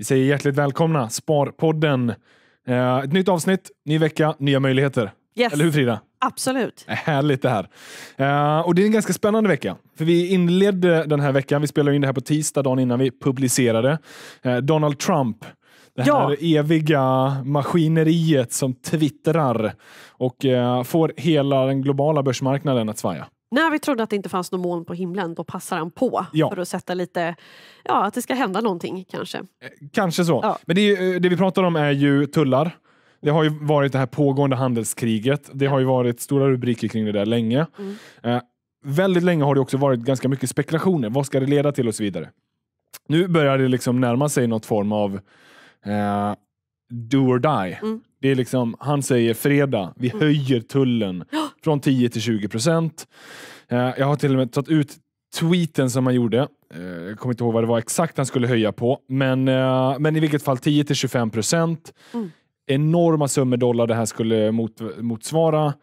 Vi säger hjärtligt välkomna, Sparpodden. Eh, ett nytt avsnitt, ny vecka, nya möjligheter. Yes. Eller hur Frida? Absolut. Härligt det här. Eh, och det är en ganska spännande vecka. För vi inledde den här veckan, vi spelade in det här på tisdag, dagen innan vi publicerade. Eh, Donald Trump, det här ja. eviga maskineriet som twittrar och eh, får hela den globala börsmarknaden att svaja. När vi trodde att det inte fanns någon moln på himlen, då passar han på ja. för att sätta lite, ja, att det ska hända någonting kanske. Eh, kanske så. Ja. Men det, eh, det vi pratar om är ju tullar. Det har ju varit det här pågående handelskriget. Det har ju varit stora rubriker kring det där länge. Mm. Eh, väldigt länge har det också varit ganska mycket spekulationer. Vad ska det leda till och så vidare. Nu börjar det liksom närma sig något form av eh, do or die. Mm. Det är liksom, han säger fredag, vi mm. höjer tullen från 10 till 20 procent. Eh, jag har till och med tagit ut tweeten som han gjorde. Eh, jag kommer inte ihåg vad det var exakt han skulle höja på, men, eh, men i vilket fall 10 till 25 procent. Mm. Enorma summor dollar det här skulle mot, motsvara.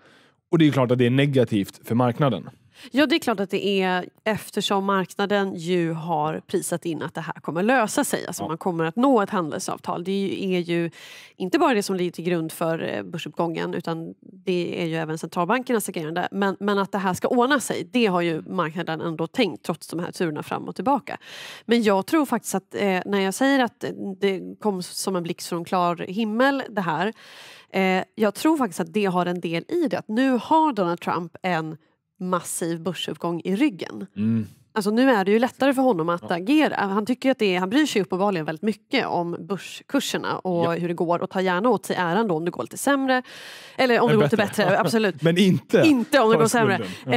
Och det är klart att det är negativt för marknaden. Ja, det är klart att det är eftersom marknaden ju har prisat in att det här kommer lösa sig. Alltså ja. man kommer att nå ett handelsavtal. Det är ju inte bara det som ligger till grund för eh, börsuppgången utan det är ju även centralbankernas agerande. Men, men att det här ska ordna sig, det har ju marknaden ändå tänkt trots de här turerna fram och tillbaka. Men jag tror faktiskt att eh, när jag säger att det kom som en blixt från klar himmel det här. Eh, jag tror faktiskt att det har en del i det. Att nu har Donald Trump en massiv börsuppgång i ryggen. Mm. Alltså nu är det ju lättare för honom att agera. Han, tycker att det är, han bryr sig uppenbarligen väldigt mycket om börskurserna och ja. hur det går och tar gärna åt sig äran då om det går lite sämre. Eller om Men det går lite bättre, absolut. Men inte, inte om det går sämre. Ja.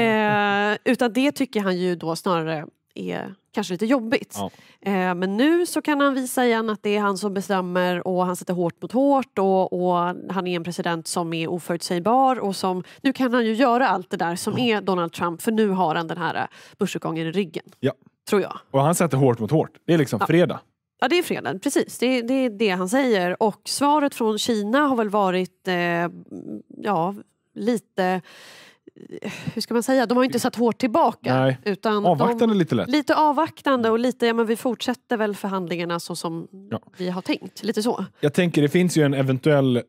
Eh, utan det tycker han ju då snarare är kanske lite jobbigt. Ja. Eh, men nu så kan han visa igen att det är han som bestämmer och han sätter hårt mot hårt och, och han är en president som är oförutsägbar och som, nu kan han ju göra allt det där som mm. är Donald Trump för nu har han den här eh, börsutgången i ryggen. Ja. Tror jag. Och han sätter hårt mot hårt. Det är liksom ja. fredag. Ja, det är fredag. Precis, det, det, är det han säger. Och svaret från Kina har väl varit eh, ja, lite hur ska man säga, de har ju inte satt hårt tillbaka. Nej. Utan avvaktande de, lite lätt. Lite avvaktande och lite, ja men vi fortsätter väl förhandlingarna så som ja. vi har tänkt. Lite så. Jag tänker, det finns ju en eventuell eh,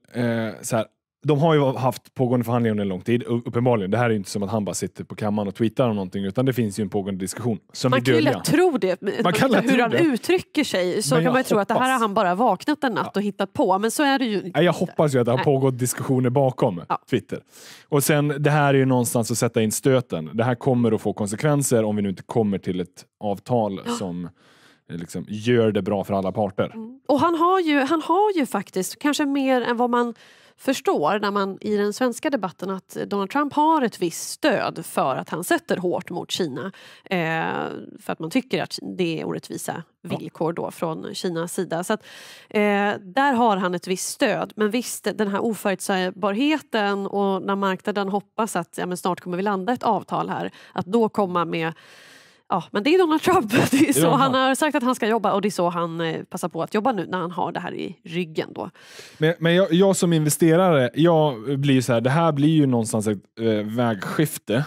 så här, de har ju haft pågående förhandlingar under en lång tid, uppenbarligen. Det här är inte som att han bara sitter på kammaren och tweetar om någonting, utan det finns ju en pågående diskussion. Som man kan ju lätt tro det, man, kan tro det. hur han uttrycker sig, så men kan man ju tro att det här har han bara vaknat en natt ja. och hittat på, men så är det ju inte. Jag, hoppas ju att det har Nej. pågått diskussioner bakom ja. Twitter. Och sen, det här är ju någonstans att sätta in stöten. Det här kommer att få konsekvenser om vi nu inte kommer till ett avtal ja. som eh, liksom, gör det bra för alla parter. Mm. Och han har, ju, han har ju faktiskt, kanske mer än vad man förstår när man i den svenska debatten att Donald Trump har ett visst stöd för att han sätter hårt mot Kina. Eh, för att man tycker att det är orättvisa villkor då från Kinas sida. Så att, eh, där har han ett visst stöd. Men visst, den här oförutsägbarheten och när marknaden hoppas att ja, snart kommer vi landa ett avtal här, att då komma med Ja, men det är Donald Trump. Det är så han har sagt att han ska jobba och det är så han eh, passar på att jobba nu när han har det här i ryggen. Då. Men, men jag, jag som investerare, jag blir så här, det här blir ju någonstans ett eh, vägskifte.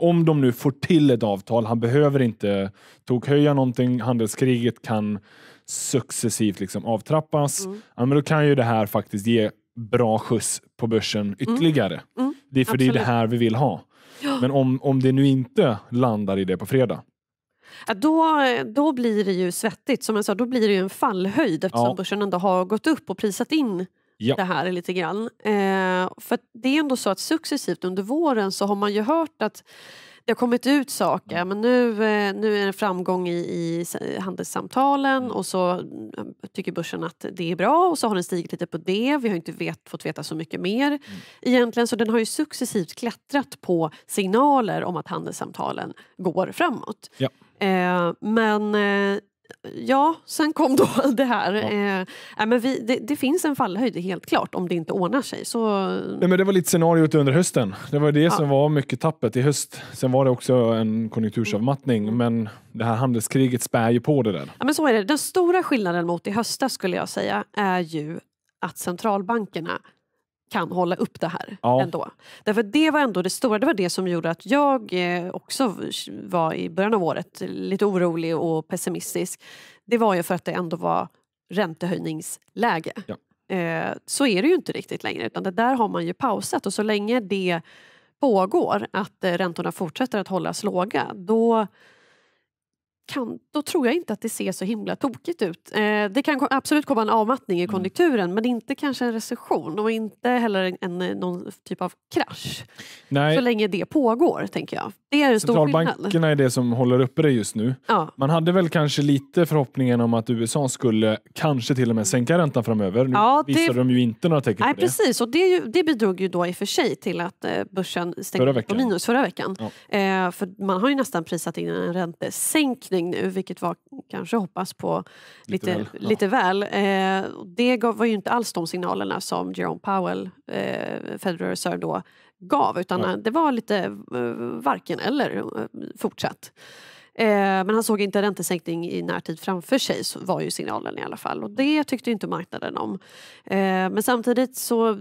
Om de nu får till ett avtal, han behöver inte tokhöja någonting, handelskriget kan successivt liksom avtrappas. Mm. Ja, men då kan ju det här faktiskt ge bra skjuts på börsen mm. ytterligare. Mm. Mm. Det är för Absolut. det är det här vi vill ha. Men om, om det nu inte landar i det på fredag, då, då blir det ju svettigt, som jag sa, då blir det ju en fallhöjd eftersom ja. börsen ändå har gått upp och prisat in ja. det här lite grann. Eh, för det är ändå så att successivt under våren så har man ju hört att det har kommit ut saker mm. men nu, eh, nu är det framgång i, i handelssamtalen mm. och så mm, tycker börsen att det är bra och så har den stigit lite på det. Vi har inte vet, fått veta så mycket mer mm. egentligen så den har ju successivt klättrat på signaler om att handelssamtalen går framåt. Ja. Eh, men eh, ja, sen kom då det här. Ja. Eh, men vi, det, det, finns en fallhöjd helt klart om det inte ordnar sig. Så... Nej, men det var lite scenariot under hösten. Det var det ja. som var mycket tappet i höst. Sen var det också en konjunktursavmattning mm. men det här handelskriget spär ju på det där. Ja, men så är det. Den stora skillnaden mot i höstas skulle jag säga är ju att centralbankerna kan hålla upp det här ja. ändå. Därför det var ändå det stora, det var det som gjorde att jag eh, också var i början av året lite orolig och pessimistisk. Det var ju för att det ändå var räntehöjningsläge. Ja. Eh, så är det ju inte riktigt längre utan det där har man ju pausat och så länge det pågår, att eh, räntorna fortsätter att hållas låga, då kan, då tror jag inte att det ser så himla tokigt ut. Eh, det kan absolut komma en avmattning i mm. konjunkturen mm. men inte kanske en recession och inte heller en, eh, någon typ av krasch. Nej. Så länge det pågår, tänker jag. Det är en stor Centralbankerna är det som håller uppe det just nu. Ja. Man hade väl kanske lite förhoppningen om att USA skulle kanske till och med sänka räntan framöver. Nu ja, det... visade de ju inte några tecken Nej, på det. Precis, och det, det, bidrog ju då i och för sig till att eh, börsen stängde på minus förra veckan. Ja. Eh, för man har ju nästan prisat in en räntesänkning lösning nu, vilket var kanske hoppas på lite, lite väl. Ja. Lite väl. Eh, det gav, var ju inte alls de signalerna som Jerome Powell, eh, Federal Reserve, då gav utan ja. det var lite eh, varken eller eh, fortsatt. Eh, men han såg inte räntesänkning i närtid framför sig, var ju signalen i alla fall. Och det tyckte inte marknaden om. Eh, men samtidigt, så,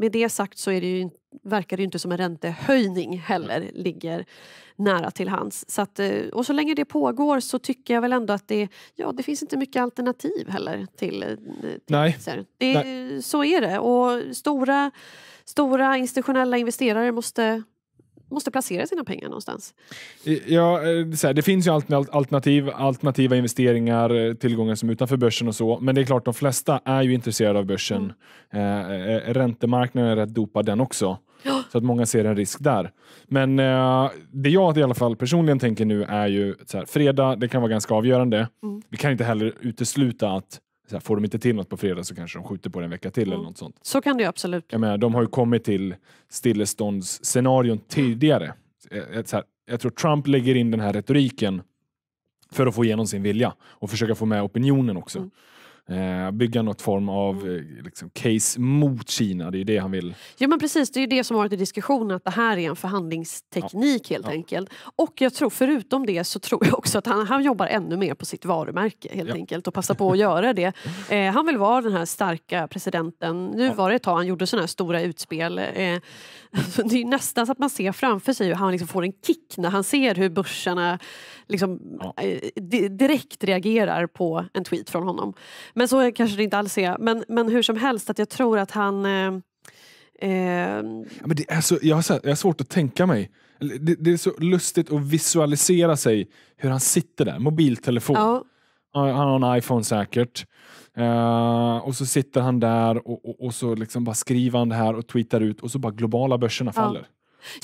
med det sagt, så är det ju, verkar det ju inte som en räntehöjning heller ligger nära till hands. Så att, eh, och så länge det pågår så tycker jag väl ändå att det, ja, det finns inte mycket alternativ heller till, eh, till Nej. Det, Nej. Så är det. Och stora, stora institutionella investerare måste måste placera sina pengar någonstans. Ja, eh, det finns ju alternativ, alternativa investeringar, eh, tillgångar som är utanför börsen och så. Men det är klart, de flesta är ju intresserade av börsen. Mm. Eh, eh, räntemarknaden är rätt dopad den också. Ja. Så att många ser en risk där. Men eh, det jag i alla fall personligen tänker nu är ju så här, fredag, det kan vara ganska avgörande. Mm. Vi kan inte heller utesluta att här, får de inte till något på fredag så kanske de skjuter på det en vecka till mm. eller något sånt. Så kan det ju absolut. Jag de har ju kommit till stilleståndsscenarion tidigare. Ett, eh, eh, så här, jag tror Trump lägger in den här retoriken för att få igenom sin vilja och försöka få med opinionen också. Mm. Eh, bygga något form av mm. liksom, case mot Kina, det är ju det han vill. Ja men precis, det är ju det som har varit i diskussionen att det här är en förhandlingsteknik ja. helt ja. enkelt. Och jag tror, förutom det så tror jag också att han, han jobbar ännu mer på sitt varumärke helt ja. enkelt och passar på att göra det. Eh, han vill vara den här starka presidenten. Nu var det ett tag han gjorde sådana här stora utspel. Eh, alltså, det är nästan så att man ser framför sig hur han liksom får en kick när han ser hur börsarna liksom, eh, direkt reagerar på en tweet från honom. Men så kanske det inte alls är. Men, men hur som helst, att jag tror att han... Eh, eh, men det är så, jag, har, jag har svårt att tänka mig. Det, det, är så lustigt att visualisera sig hur han sitter där. Mobiltelefon. Ja. Han har en iPhone säkert. Uh, och så sitter han där och, och, och, så liksom bara skriver han det här och tweetar ut och så bara globala börserna ja. faller.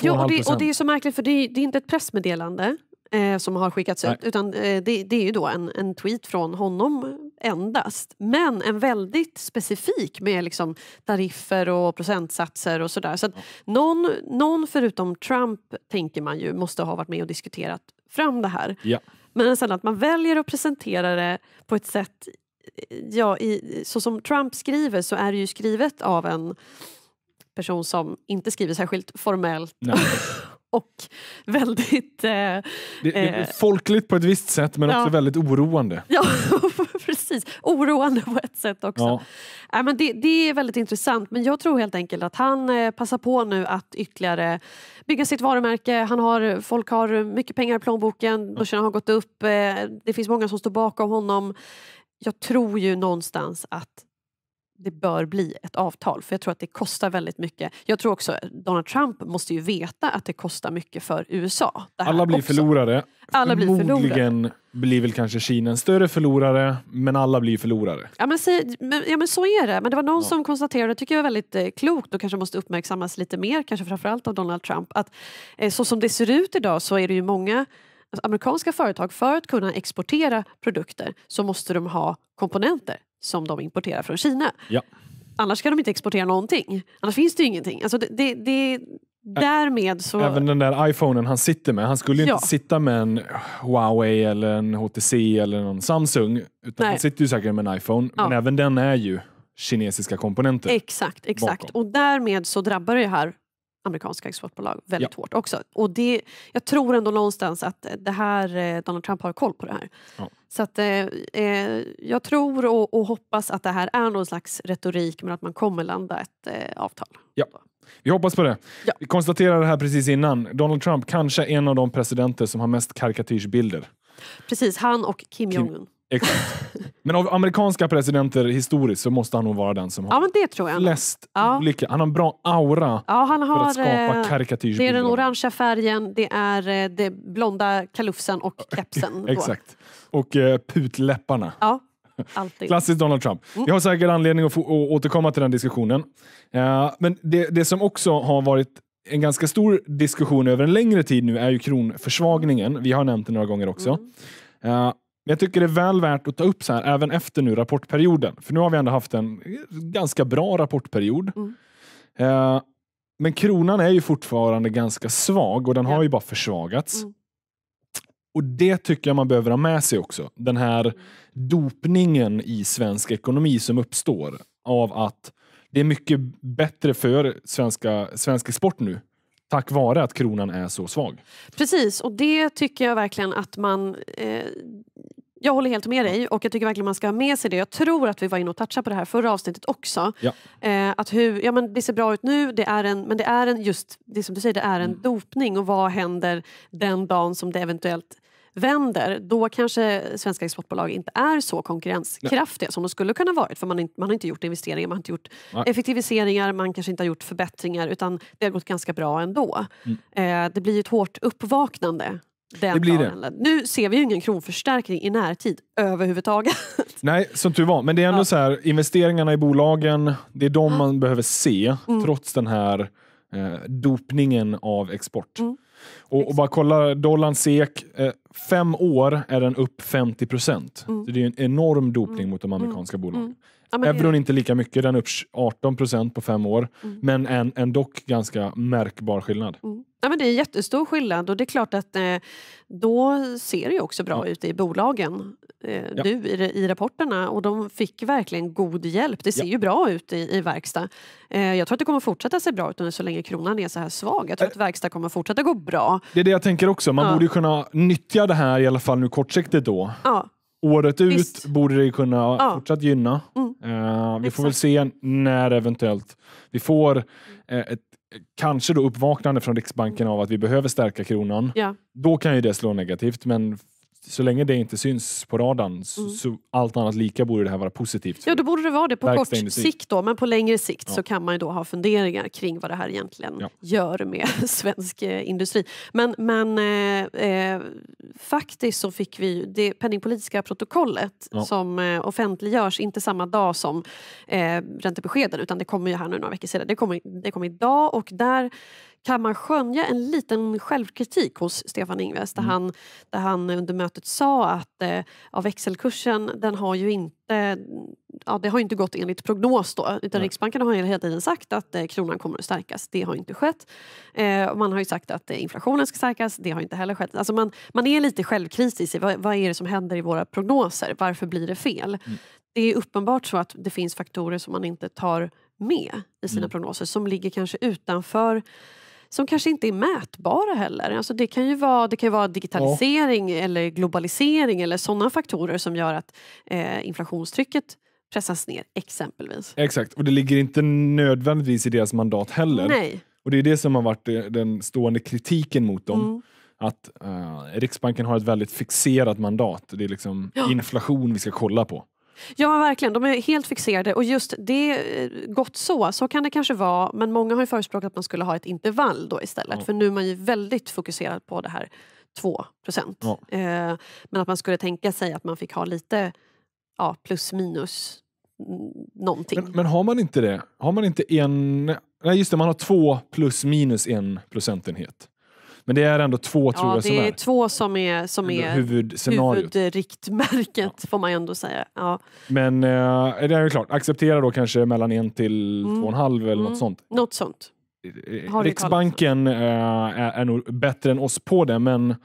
Ja, och det, och det är så märkligt för det är, det är inte ett pressmeddelande eh, som har skickats Nej. ut utan eh, det, det, är ju då en, en tweet från honom endast. Men en väldigt specifik med liksom tariffer och procentsatser och sådär. Så att någon, någon förutom Trump tänker man ju måste ha varit med och diskuterat fram det här. Ja. Men sen att man väljer att presentera det på ett sätt, ja, i, så som Trump skriver så är det ju skrivet av en person som inte skriver särskilt formellt och väldigt... Eh, det, det eh, folkligt på ett visst sätt men ja. också väldigt oroande. Ja, precis. Oroande på ett sätt också. Ja. ja äh, men det, det, är väldigt intressant men jag tror helt enkelt att han eh, passar på nu att ytterligare bygga sitt varumärke. Han har, folk har mycket pengar i plånboken, börsen har gått upp, eh, det finns många som står bakom honom. Jag tror ju någonstans att det bör bli ett avtal. För jag tror att det kostar väldigt mycket. Jag tror också Donald Trump måste ju veta att det kostar mycket för USA. Alla blir också. förlorare. Alla blir Förmodligen förlorare. blir väl kanske Kina en större förlorare, men alla blir förlorare. Ja men, säg, men, ja, men så är det. Men det var någon ja. som konstaterade, det tycker jag var väldigt eh, klokt och kanske måste uppmärksammas lite mer, kanske framförallt av Donald Trump, att eh, så som det ser ut idag så är det ju många amerikanska företag för att kunna exportera produkter så måste de ha komponenter som de importerar från Kina. Ja. Annars kan de inte exportera någonting. Annars finns det ju ingenting. Alltså det, det, det därmed så... Även den där iPhonen han sitter med. Han skulle ju ja. inte sitta med en Huawei eller en HTC eller någon Samsung. Utan Nej. han sitter ju säkert med en iPhone. Ja. Men även den är ju kinesiska komponenter. Exakt, exakt. Bakom. Och därmed så drabbar det här amerikanska exportbolag väldigt ja. hårt också. Och det, jag tror ändå någonstans att det här, eh, Donald Trump har koll på det här. Ja. Så att, eh, eh, jag tror och, och, hoppas att det här är någon slags retorik men att man kommer landa ett eh, avtal. Ja. Vi hoppas på det. Ja. Vi konstaterade här precis innan, Donald Trump kanske en av de presidenter som har mest karikatyrsbilder. Precis, han och Kim, Kim Jong-Un. Exakt. Men av amerikanska presidenter historiskt så måste han nog vara den som har men det tror jag. flest ja. olika. Han har en bra aura ja, han har, för att skapa eh, karikatyrsbilder. Det är den orangea färgen, det är eh, det blonda kalufsen och kepsen. Exakt. Och eh, putläpparna. Ja. Alltid. Klassiskt Donald Trump. Mm. Jag har säkert anledning att, få, att återkomma till den diskussionen. Eh, men det, det som också har varit en ganska stor diskussion över en längre tid nu är ju kronförsvagningen. Vi har nämnt det några gånger också. Mm. Uh, men jag tycker det är väl värt att ta upp så här, även efter nu rapportperioden. För nu har vi ändå haft en ganska bra rapportperiod. Mm. Eh, men kronan är ju fortfarande ganska svag och den har ju bara försvagats. Mm. Och det tycker jag man behöver ha med sig också. Den här mm. dopningen i svensk ekonomi som uppstår av att det är mycket bättre för svenska, svensk export nu tack vare att kronan är så svag. Precis, och det tycker jag verkligen att man... Eh, jag håller helt med dig och jag tycker verkligen man ska ha med sig det. Jag tror att vi var inne och touchade på det här förra avsnittet också. Ja. Eh, att hur, ja, men det ser bra ut nu, det är en, men det är en just det som du säger, det är en mm. dopning och vad händer den dagen som det eventuellt vänder, då kanske svenska exportbolag inte är så konkurrenskraftiga Nej. som de skulle kunna varit för man, man har inte gjort investeringar, man har inte gjort Nej. effektiviseringar, man kanske inte har gjort förbättringar utan det har gått ganska bra ändå. Mm. Eh, det blir ett hårt uppvaknande den det blir det. Nu ser vi ju ingen kronförstärkning i närtid överhuvudtaget. Nej, som tur var. Men det är ändå ja. så här, investeringarna i bolagen, det är de mm. man behöver se mm. trots den här eh, dopningen av export. Mm. Och, och, bara kolla dollarn SEK. Eh, fem år är den upp 50 procent. Mm. Det är en enorm dopning mm. mot de amerikanska bolagen. Ja, Euron det... inte lika mycket, den är upp 18 på fem år. Mm. Men en, en dock ganska märkbar skillnad. Mm. Ja, men det är en jättestor skillnad och det är klart att eh, då ser det ju också bra ja. ut i bolagen eh, ja. nu i, i rapporterna och de fick verkligen god hjälp. Det ser ja. ju bra ut i, i verkstad. Eh, jag tror att det kommer fortsätta se bra ut så länge kronan är så här svag. Jag tror eh. att verkstad kommer fortsätta gå bra. Det är det jag tänker också. Man borde kunna nyttja det här i alla fall nu kortsiktigt då. Ja året Visst. ut borde det kunna ja. fortsatt gynna. Mm. Uh, vi Exakt. får väl se när eventuellt vi får uh, ett kanske då uppvaknande från Riksbanken av att vi behöver stärka kronan. Ja. Då kan ju det slå negativt, men så länge det inte syns på radarn mm. så, allt annat lika borde det här vara positivt. Ja, då borde det vara det på kort sikt då, men på längre sikt ja. så kan man ju då ha funderingar kring vad det här egentligen ja. gör med svensk eh, industri. Men, men eh, eh, faktiskt så fick vi det penningpolitiska protokollet ja. som eh, offentliggörs, inte samma dag som eh, räntebeskeden utan det kommer ju här nu några veckor sedan. Det kommer, det kommer idag och där kan man skönja en liten självkritik hos Stefan Ingves där, mm. han, där han under mötet sa att eh, ja, växelkursen den har ju inte ja, det har inte gått enligt prognos då utan Nej. Riksbanken har hela tiden sagt att eh, kronan kommer att stärkas. Det har inte skett. Eh, man har ju sagt att eh, inflationen ska stärkas. Det har inte heller skett. Alltså man, man är lite självkritisk vad, vad är det som händer i våra prognoser? Varför blir det fel? Mm. Det är uppenbart så att det finns faktorer som man inte tar med i sina mm. prognoser som ligger kanske utanför som kanske inte är mätbara heller. Alltså det, kan ju vara, det kan ju vara digitalisering ja. eller globalisering eller sådana faktorer som gör att eh, inflationstrycket pressas ner exempelvis. Exakt, och det ligger inte nödvändigtvis i deras mandat heller. Nej. Och det är det som har varit eh, den stående kritiken mot dem. Mm. Att uh, Riksbanken har ett väldigt fixerat mandat. Det är liksom ja. inflation vi ska kolla på. Ja, verkligen. De är helt fixerade. Och just det, eh, gott så, så kan det kanske vara. Men många har ju förespråkat att man skulle ha ett intervall då istället. Mm. För nu är man ju väldigt fokuserad på det här 2 procent. Mm. Eh, men att man skulle tänka sig att man fick ha lite ja, plus minus någonting. Men, men, har man inte det? Har man inte en... Nej, just det, man har två plus minus en procentenhet. Men det är ändå två tror ja, jag som är. det är två som är, som är huvudriktmärket ja. får man ju ändå säga. Ja. Men eh, det är ju klart, acceptera då kanske mellan en till mm. två och en halv eller mm. något sånt. Något sånt. Eh, eh, Riksbanken eh, är, är nog bättre än oss på det men eh,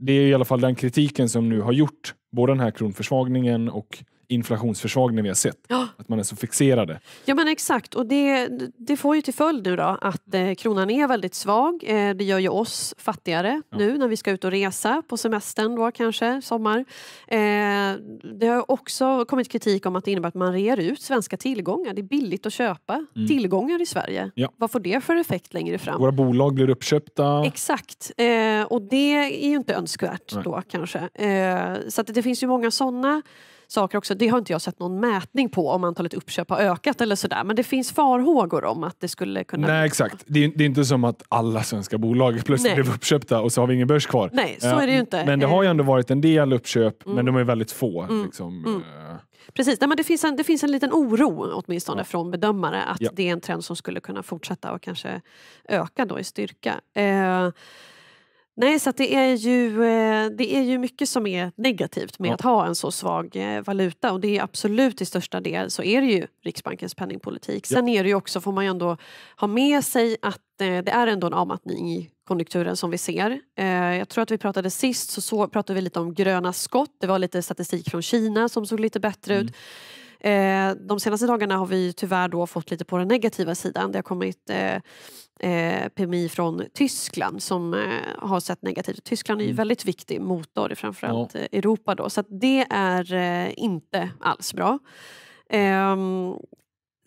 det är i alla fall den kritiken som nu har gjort både den här kronförsvagningen och inflationsförsvagning vi har sett. Ja. Att man är så fixerade. Ja men exakt och det, det får ju till följd nu då att eh, kronan är väldigt svag. Eh, det gör ju oss fattigare ja. nu när vi ska ut och resa på semestern då kanske, sommar. Eh, det har också kommit kritik om att det innebär att man rear ut svenska tillgångar. Det är billigt att köpa mm. tillgångar i Sverige. Ja. Vad får det för effekt längre fram? Våra bolag blir uppköpta. Exakt eh, och det är ju inte önskvärt Nej. då kanske. Eh, så att det finns ju många sådana saker också. Det har inte jag sett någon mätning på om antalet uppköp har ökat eller sådär. Men det finns farhågor om att det skulle kunna... Nej exakt. Det är, det är inte som att alla svenska bolag plötsligt Nej. blev uppköpta och så har vi ingen börs kvar. Nej, så är det ju inte. Men det har ju ändå varit en del uppköp, mm. men de är väldigt få. Mm. Liksom. Mm. Eh. Precis, Nej, men det, finns en, det finns en liten oro åtminstone ja. från bedömare att ja. det är en trend som skulle kunna fortsätta och kanske öka då i styrka. Eh, Nej, så det, är ju, eh, det är ju mycket som är negativt med ja. att ha en så svag eh, valuta och det är absolut i största del så är det ju Riksbankens penningpolitik. Sen är det ju också, får man ju ändå ha med sig att eh, det är ändå en avmattning i konjunkturen som vi ser. Jag tror att vi pratade sist så, så pratade vi lite om gröna skott. Det var lite statistik från Kina som såg lite bättre mm. ut. Eh, de senaste dagarna har vi tyvärr då fått lite på den negativa sidan. Det har kommit eh, eh PMI från Tyskland som eh, har sett negativt. Tyskland är ju mm. väldigt viktig motor i framförallt ja. Europa då så det är eh, inte alls bra. Eh,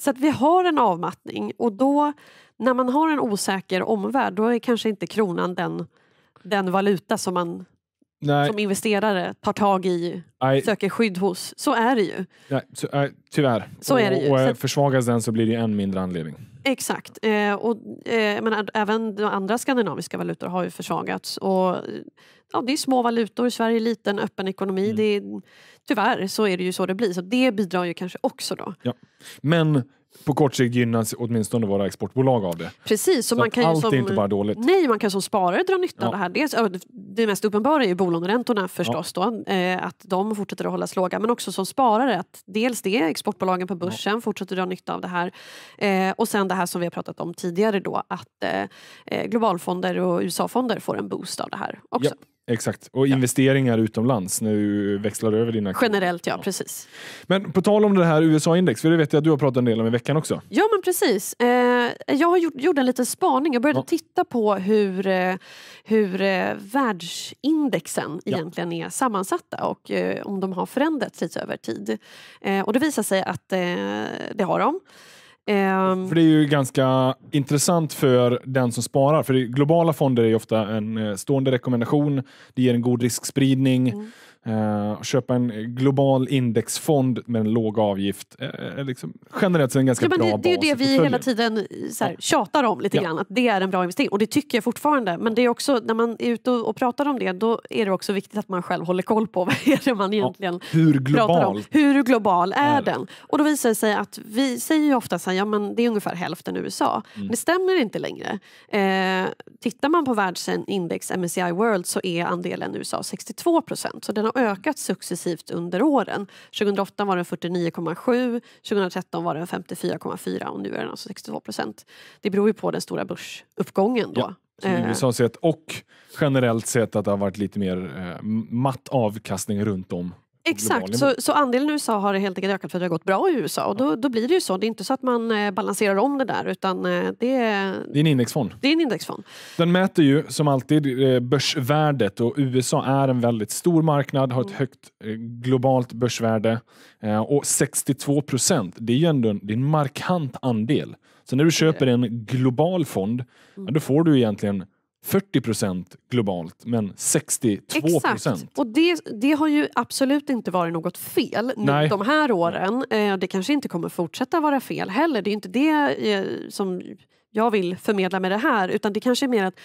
så att vi har en avmattning och då när man har en osäker omvärld då är kanske inte kronan den, den valuta som man Nej. som investerare tar tag i, Nej. söker skydd hos. Så är det ju. Nej, eh, tyvärr. Så är det ju. Och, och eh, försvagas den så blir det ju en mindre anledning. Exakt. Eh, och, eh, men även de andra skandinaviska valutor har ju försvagats. Och, ja, det är små valutor, Sverige är liten, öppen ekonomi. Mm. Det är, tyvärr så är det ju så det blir. Så det bidrar ju kanske också då. Ja. Men på kort sikt gynnas åtminstone våra exportbolag av det. Precis, så, så man kan allt som, är inte bara dåligt. Nej, man kan som sparare dra nytta ja. av det här. Dels, det mest uppenbara är ju bolåneräntorna förstås ja. då, eh, att de fortsätter att hållas låga. Men också som sparare, att dels det, exportbolagen på börsen ja. fortsätter dra nytta av det här. Eh, och sen det här som vi har pratat om tidigare då, att eh, globalfonder och USA-fonder får en boost av det här också. Ja. Exakt, och ja. investeringar utomlands när du växlar över dina... Generellt ja, ja, precis. Men på tal om det här USA-index, för det vet jag att du har pratat en del om i veckan också. Ja men precis. Eh, jag har gjort, gjort en liten spaning, jag började ja. titta på hur, eh, hur eh, världsindexen egentligen är sammansatta och eh, om de har förändrats lite över tid. och det visar sig att det har de. Ehm. För det är ju ganska intressant för den som sparar. För globala fonder är ofta en eh, stående rekommendation. Det ger en god riskspridning. Mm. Uh, köpa en global indexfond med en låg avgift. Uh, liksom, generellt sett en ganska ja, bra det, bas. Det är ju det vi hela tiden så här, tjatar om lite ja. grann, att det är en bra investering. Och det tycker jag fortfarande. Men det är också, när man är ute och pratar om det, då är det också viktigt att man själv håller koll på vad är det man egentligen ja, hur global pratar om. Hur global är, är den? Och då visar det sig att vi säger ju ofta så här, ja men det är ungefär hälften USA. Mm. Men det stämmer inte längre. Eh, tittar man på världsindex MSCI World så är andelen USA 62 procent. Så den har ökat successivt under åren. 2008 var den 49,7, 2013 var den 54,4 och nu är den alltså 62 procent. Det beror ju på den stora börsuppgången då. Ja. Eh. USA sett och generellt sett att det har varit lite mer eh, matt avkastning runt om Exakt, så, så, andelen USA har helt enkelt ökat för att det har gått bra i USA och då, då blir det ju så. Det är inte så att man eh, balanserar om det där utan eh, det, är, det är en indexfond. Det är en indexfond. Den mäter ju som alltid eh, börsvärdet och USA är en väldigt stor marknad, har ett mm. högt eh, globalt börsvärde eh, och 62 procent, det är ju ändå en, det är en markant andel. Så när du köper en global fond, mm. då får du egentligen 40 globalt, men 62 Exakt. Och det, det har ju absolut inte varit något fel nu de här åren. Eh, det kanske inte kommer fortsätta vara fel heller. Det är inte det eh, som jag vill förmedla med det här utan det kanske är mer att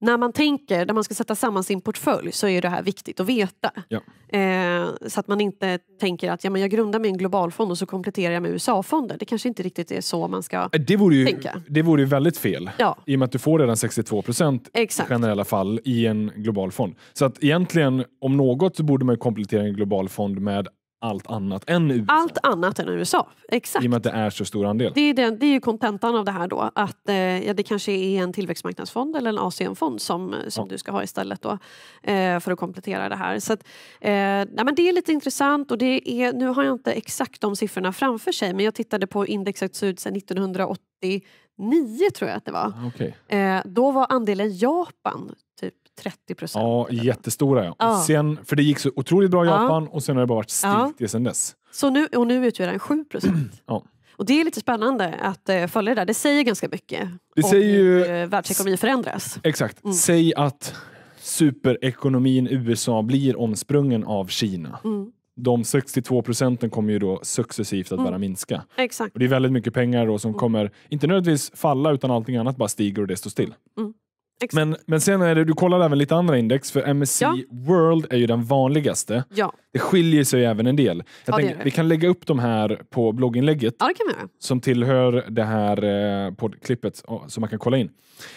när man tänker, när man ska sätta samman sin portfölj så är det här viktigt att veta. Ja. Eh, så att man inte tänker att ja, men jag grundar min globalfond och så kompletterar jag med USA-fonder. Det kanske inte riktigt är så man ska eh, det vore ju, tänka. Det vore ju väldigt fel ja. i och med att du får redan 62 procent i generella fall i en global fond. Så att egentligen, om något, så borde man komplettera en global fond med allt annat än USA. Allt annat än USA, exakt. I och med att det är så stor andel. Det är, den, det är ju kontentan av det här då att eh, ja, det kanske är en tillväxtmarknadsfond eller en ACM-fond som, som ja. du ska ha istället då eh, för att komplettera det här. Så att, eh, nej, men det är lite intressant och det är, nu har jag inte exakt de siffrorna framför sig men jag tittade på indexet ut sedan 1989 tror jag att det var. Ah, okay. Eh, då var andelen Japan typ 30 procent. Ja, jättestora ja. ja. Sen, för det gick så otroligt bra i Japan och sen har det bara varit stiltje ja. sen dess. Så nu, och nu utgör den 7 procent. ja. Och det är lite spännande att eh, följa det där. Det säger ganska mycket det om ju, hur eh, världsekonomin förändras. Exakt. Mm. Säg att superekonomin USA blir omsprungen av Kina. Mm. De 62 procenten kommer ju då successivt att mm. bara minska. Exakt. Och Det är väldigt mycket pengar då som mm. kommer, inte nödvändigtvis falla utan allting annat bara stiger och det står still. Mm. Exakt. Men, men sen är det, du kollar även lite andra index, för MSCI ja. World är ju den vanligaste. Ja. Det skiljer sig även en del. Ja, tänk, vi kan lägga upp de här på blogginlägget. Som tillhör det här eh, poddklippet som man kan kolla in.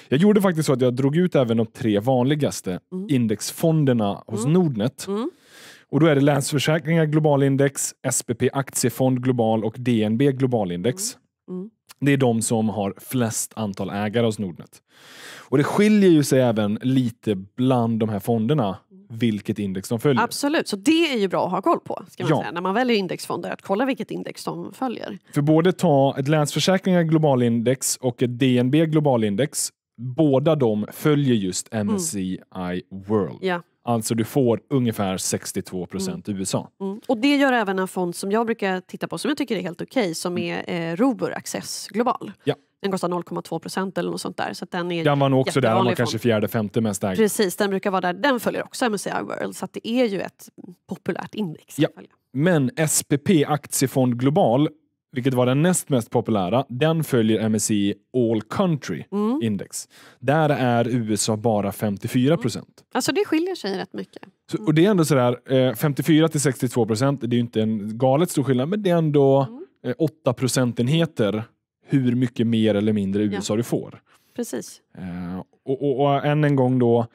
Jag gjorde faktiskt så att jag drog ut även de tre vanligaste mm. indexfonderna hos mm. Nordnet. Mm. Och då är det Länsförsäkringar Global Index, SPP Aktiefond Global och DNB Global Index. Mm. mm. Det är de som har flest antal ägare hos Nordnet. Och det skiljer ju sig även lite bland de här fonderna vilket index de följer. Absolut, så det är ju bra att ha koll på ska man ja. säga, när man väljer indexfonder. Att kolla vilket index de följer. För både ta ett Länsförsäkringar globalindex och ett DNB globalindex, båda de följer just MSCI mm. World. Ja. Alltså du får ungefär 62 procent mm. USA. Mm. Och det gör även en fond som jag brukar titta på som jag tycker är helt okej okay, som mm. är eh, Robur Access Global. Ja. Den kostar 0,2 procent eller något sånt där. Så den, är den var nog också där, den var kanske fjärde femte mest ägd. Precis, den brukar vara där. Den följer också MSCI World så det är ju ett populärt index. Ja. Men SPP Aktiefond Global vilket var den näst mest populära, den följer MSCI All Country mm. Index. Där är USA bara 54 mm. procent. Mm. Alltså det skiljer sig rätt mycket. Mm. Så, och det är ändå sådär, 54 eh, till 62 procent, det är ju inte en galet stor skillnad, men det är ändå 8 mm. eh, procentenheter hur mycket mer eller mindre USA ja. du får. Precis. Eh, och, och, och än en gång då,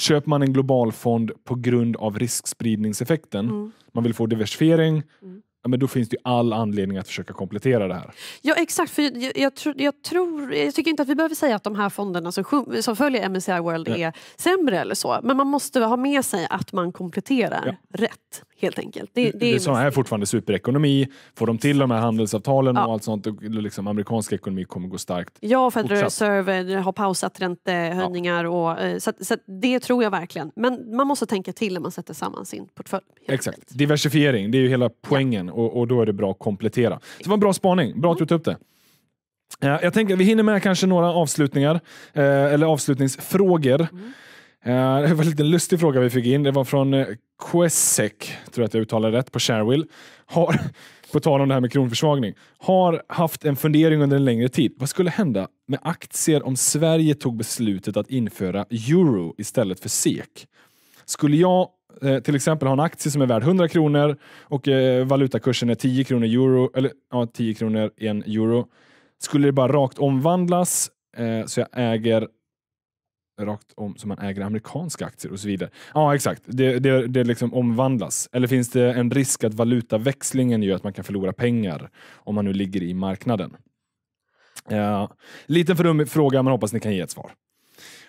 köper man en global fond på grund av riskspridningseffekten, mm. man vill få diversifiering, ja, men då finns det all anledning att försöka komplettera det här. Ja exakt, för jag, jag, jag, jag, tror, jag tycker inte att vi behöver säga att de här fonderna som, som följer MSCI World Nej. är sämre eller så. Men man måste ha med sig att man kompletterar ja. rätt helt enkelt. Det, det, det är, fortfarande superekonomi. Får de till de här handelsavtalen ja. och allt sånt, liksom amerikansk ekonomi kommer gå starkt. Ja, Federal Reserve har pausat räntehöjningar. Ja. Och, eh, så, så det tror jag verkligen. Men man måste tänka till när man sätter samman sin portfölj. Exakt. Enkelt. Diversifiering, det är ju hela poängen ja. och, och, då är det bra att komplettera. Så det var en bra spaning. Bra att mm. du tog upp det. Eh, jag tänker vi hinner med kanske några avslutningar, eh, eller avslutningsfrågor. Mm. Eh, det var en liten lustig fråga vi fick in. Det var från eh, Quesek, tror jag att jag uttalade rätt, på Sharewill. Har, på tal om det här med kronförsvagning. Har haft en fundering under en längre tid. Vad skulle hända med aktier om Sverige tog beslutet att införa euro istället för SEK? Skulle jag eh, till exempel ha en aktie som är värd 100 kronor och valutakursen är 10 kronor, euro, eller, ja, 10 kronor en euro. Skulle det bara rakt omvandlas så jag äger rakt om som man äger amerikanska aktier och så vidare. Ja, exakt. Det, det, det liksom omvandlas. Eller finns det en risk att valutaväxlingen gör att man kan förlora pengar om man nu ligger i marknaden? Eh, liten fördummig fråga, men hoppas ni kan ge ett svar.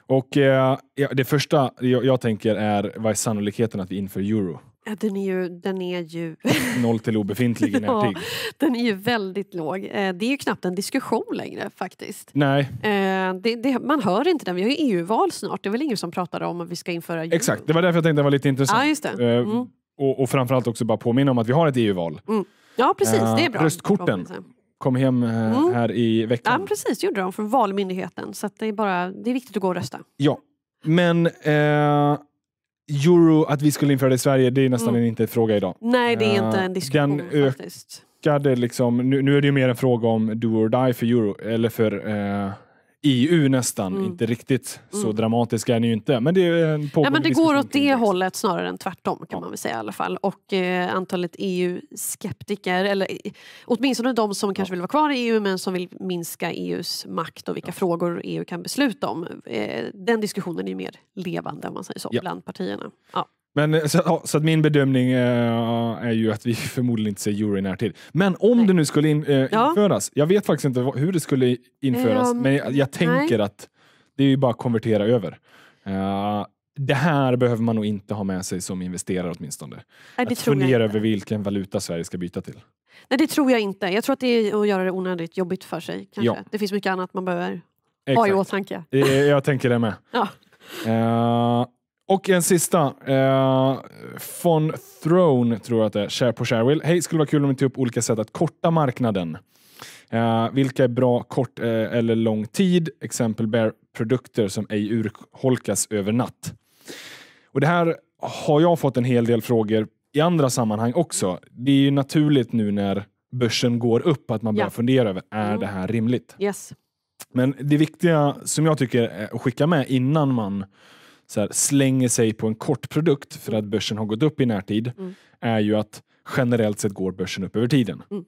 Och eh, Det första jag, jag tänker är vad är sannolikheten att vi inför euro? Ja, den är ju... Den är ju... Noll till obefintlig ja, Den är ju väldigt låg. Eh, det är ju knappt en diskussion längre faktiskt. Nej. Eh, det, det, man hör inte den. Vi har ju EU-val snart. Det är väl ingen som pratar om att vi ska införa djur. Exakt, det var därför jag tänkte att det var lite intressant. Ja, eh, mm. och, och framförallt också bara påminna om att vi har ett EU-val. Mm. Ja, precis. Det är bra. Röstkorten kom hem mm. här i veckan. Ja, precis. Det gjorde de från Valmyndigheten. Så det, är bara, det är viktigt att gå och rösta. Ja. Men... Eh euro, att vi skulle införa det i Sverige, det är nästan mm. inte en fråga idag. Nej, det är inte en eh, diskussion Den faktiskt. liksom, nu, nu är det ju mer en fråga om do or die för euro, eller för eh, EU nästan. Mm. Inte riktigt mm. så dramatiska är ni ju inte. Men det är en pågående men Det går åt det hållet snarare än tvärtom kan ja. man väl säga i alla fall. Och eh, antalet EU-skeptiker, eller åtminstone de som kanske vill vara kvar i EU men som vill minska EUs makt och vilka ja. frågor EU kan besluta om. Eh, den diskussionen är mer levande om man säger så, bland partierna. Ja. Men, eh, så, så min bedömning uh, är ju att vi förmodligen inte ser euro i närtid. Men om nej. det nu skulle in, uh, införas, jag vet faktiskt inte hur det skulle införas, um, men jag, jag tänker nej. att det är ju bara att konvertera över. Uh, det här behöver man nog inte ha med sig som investerare åtminstone. Nej, att fundera över vilken valuta Sverige ska byta till. Nej, det tror jag inte. Jag tror att det är att göra det onödigt jobbigt för sig. Kanske. Ja. Det finns mycket annat man behöver Exakt. ha i åtanke. Jag tänker det med. Ja. Uh, och en sista. Eh, von Throne tror jag att det är. Share på Sharewill. Hej, skulle vara kul om ni tog upp olika sätt att korta marknaden. Eh, vilka är bra kort eh, eller lång tid? Exempel bär produkter som ej urholkas över natt. Och det här har jag fått en hel del frågor i andra sammanhang också. Det är ju naturligt nu när börsen går upp att man börjar ja. fundera över, är mm. det här rimligt? Yes. Men det viktiga som jag tycker att skicka med innan man här, slänger sig på en kort produkt för att mm. börsen har gått upp i närtid mm. är ju att generellt sett går börsen upp över tiden. Mm.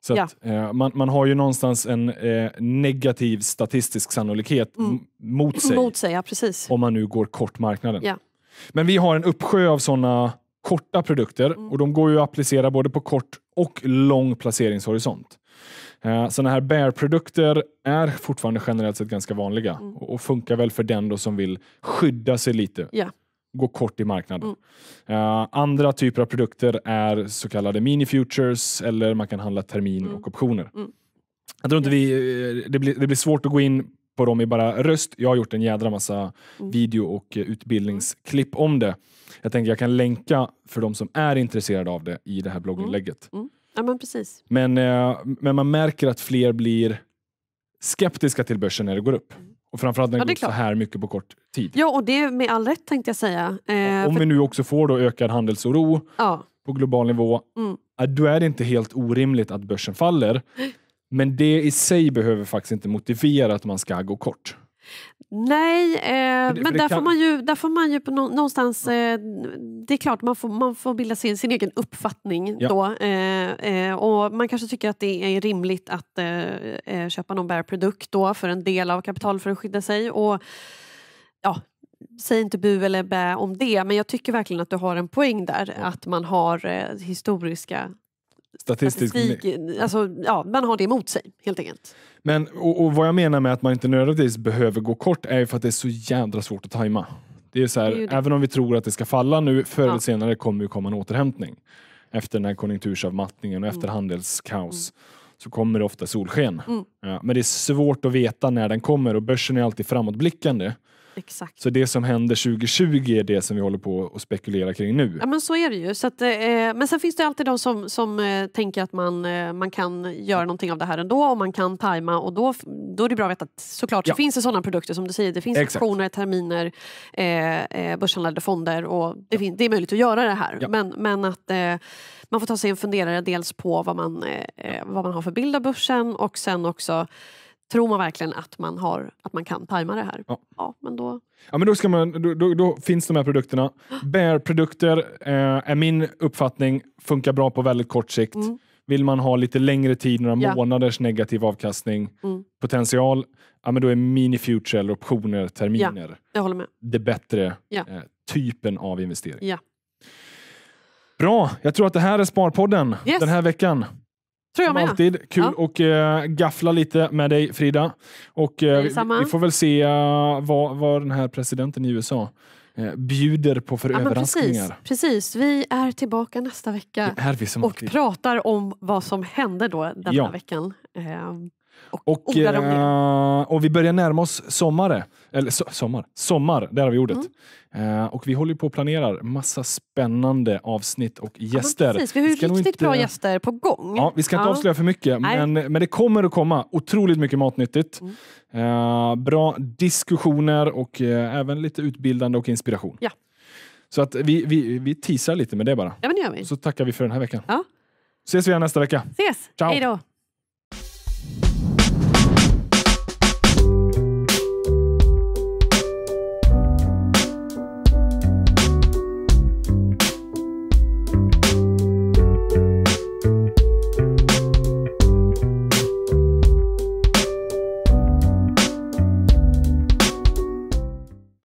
Så ja. eh, man, man, har ju någonstans en eh, negativ statistisk sannolikhet mm. mot sig. Mot sig ja, om man nu går kort marknaden. Ja. Men vi har en uppsjö av sådana korta produkter mm. och de går ju att applicera både på kort och lång placeringshorisont. Eh, sådana här bear-produkter är fortfarande generellt sett ganska vanliga mm. och funkar väl för den då som vill skydda sig lite. Yeah. Gå kort i marknaden. Mm. Eh, andra typer av produkter är så kallade mini-futures eller man kan handla termin mm. och optioner. Mm. Jag tror inte vi, eh, det, blir, det blir svårt att gå in på dem i bara röst. Jag har gjort en jädra massa mm. video och eh, utbildningsklipp om det. Jag tänker jag kan länka för de som är intresserade av det i det här blogginlägget. Mm. mm. Ja, men, precis. Men, eh, men man märker att fler blir skeptiska till börsen när det går upp. Mm. Och framförallt när det, ja, det går upp klart. så här mycket på kort tid. Ja, och det med all rätt tänkte jag säga. Eh, Om för... vi nu också får då ökad handelsoro ja. på global nivå, mm. Eh, då är det inte helt orimligt att börsen faller. Men det i sig behöver faktiskt inte motivera att man ska gå kort. Nej, eh, det, men där, kan... får man ju, där får man ju på någonstans... Eh, det är klart, man får, man får bilda sin, sin egen uppfattning ja. då. Eh, eh och man kanske tycker att det är rimligt att eh, eh, köpa någon bärprodukt då för en del av kapitalet för att skydda sig. Och, ja, säg inte bu eller bä om det, men jag tycker verkligen att du har en poäng där. Att man har eh, historiska Statistisk... Statistik, alltså, ja, man har det emot sig helt enkelt. Men, och, och, vad jag menar med att man inte nödvändigtvis behöver gå kort är ju för att det är så jädra svårt att tajma. Det är så här, det är även om vi tror att det ska falla nu, förr eller ja. senare kommer det komma en återhämtning. Efter den här konjunktursavmattningen och efter mm. handelskaos mm. så kommer det ofta solsken. Mm. Ja, men det är svårt att veta när den kommer och börsen är alltid framåtblickande. Exakt. Så det som händer 2020 är det som vi håller på att spekulera kring nu. Ja men så är det ju. Så att, eh, men sen finns det alltid de som, som eh, tänker att man, eh, man kan göra någonting av det här ändå och man kan tajma och då, då är det bra att veta att såklart ja. så finns det sådana produkter som du säger. Det finns Exakt. optioner, terminer, eh, eh börshandlade fonder och det, ja. det, är möjligt att göra det här. Ja. Men, men att eh, man får ta sig en funderare dels på vad man, eh, vad man har för bild av börsen och sen också Tror man verkligen att man, har, att man kan tajma det här? Ja. ja men då... Ja, men då, ska man, då, då, då finns de här produkterna. Bärprodukter eh, är min uppfattning funkar bra på väldigt kort sikt. Mm. Vill man ha lite längre tid, några yeah. månaders negativ avkastning, mm. potential, ja, men då är mini-future eller optioner, terminer, Jag håller med. det bättre yeah. eh, typen av investering. Bra, jag tror att det här är Sparpodden yes. den här veckan. Tror jag Som med. alltid, kul ja. och eh, gaffla lite med dig Frida. Och äh, vi, vi, får väl se äh, vad, vad den här presidenten i USA bjuder på för ja, överraskningar. Precis, precis, vi är tillbaka nästa vecka och alltid. pratar om vad som hände då denna ja. veckan. Ehm, och, och, eh, och vi börjar närma oss sommare. Eller so sommar, sommar, där har vi ordet. Mm. Eh, och vi håller på och planerar massa spännande avsnitt och gäster. Ja, precis, vi har ju riktigt inte... bra gäster på gång. Ja, vi ska inte ja. avslöja för mycket, men, men, det kommer att komma otroligt mycket matnyttigt. Mm. Eh, bra diskussioner och eh, även lite utbildande och inspiration. Ja. Så att vi, vi, vi teasar lite med det bara. Ja, men det gör vi. Så tackar vi för den här veckan. Ja. Ses vi igen nästa vecka. Ses! Hej då!